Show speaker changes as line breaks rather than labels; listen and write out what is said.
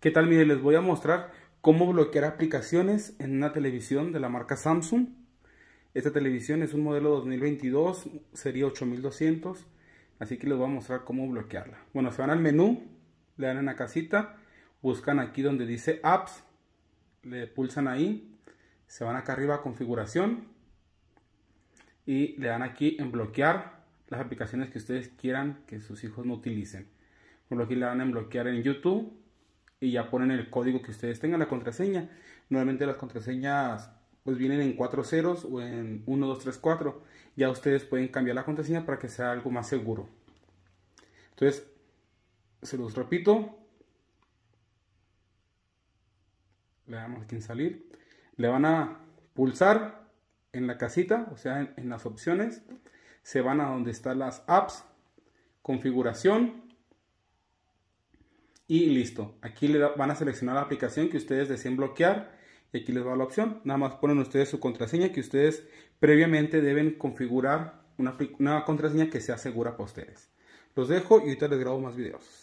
¿Qué tal? Miren, les voy a mostrar cómo bloquear aplicaciones en una televisión de la marca Samsung. Esta televisión es un modelo 2022, sería 8200, así que les voy a mostrar cómo bloquearla. Bueno, se van al menú, le dan en la casita, buscan aquí donde dice Apps, le pulsan ahí, se van acá arriba a Configuración y le dan aquí en Bloquear las aplicaciones que ustedes quieran que sus hijos no utilicen. Por lo que le dan en Bloquear en YouTube y ya ponen el código que ustedes tengan, la contraseña. Normalmente las contraseñas pues vienen en cuatro ceros o en 1, 2, 3, 4. Ya ustedes pueden cambiar la contraseña para que sea algo más seguro. Entonces, se los repito. Le damos aquí en salir. Le van a pulsar en la casita, o sea, en, en las opciones. Se van a donde están las apps, configuración y listo. Aquí le van a seleccionar la aplicación que ustedes deseen bloquear y aquí les va la opción. Nada más ponen ustedes su contraseña que ustedes previamente deben configurar una, una contraseña que sea segura para ustedes. Los dejo y ahorita les grabo más videos.